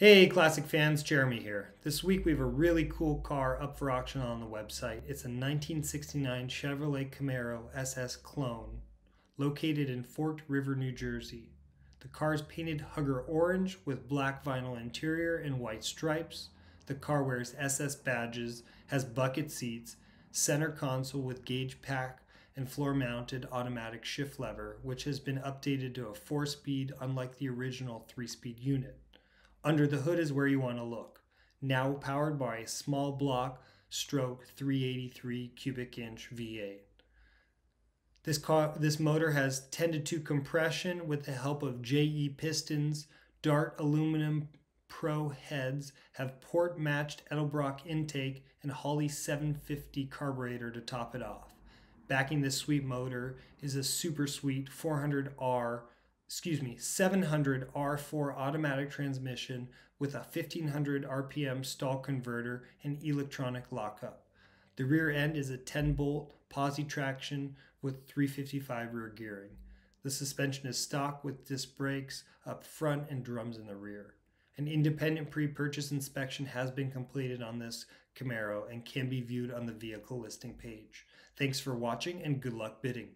Hey Classic fans, Jeremy here. This week we have a really cool car up for auction on the website. It's a 1969 Chevrolet Camaro SS Clone located in Forked River, New Jersey. The car is painted Hugger orange with black vinyl interior and white stripes. The car wears SS badges, has bucket seats, center console with gauge pack, and floor mounted automatic shift lever, which has been updated to a four speed unlike the original three speed unit. Under the hood is where you want to look. Now powered by a small block stroke 383 cubic inch V8. This, car, this motor has 10 to 2 compression with the help of JE pistons. Dart aluminum pro heads have port matched Edelbrock intake and Holley 750 carburetor to top it off. Backing this sweet motor is a super sweet 400R excuse me, 700 R4 automatic transmission with a 1500 RPM stall converter and electronic lockup. The rear end is a 10 bolt posi traction with 355 rear gearing. The suspension is stock with disc brakes up front and drums in the rear. An independent pre-purchase inspection has been completed on this Camaro and can be viewed on the vehicle listing page. Thanks for watching and good luck bidding.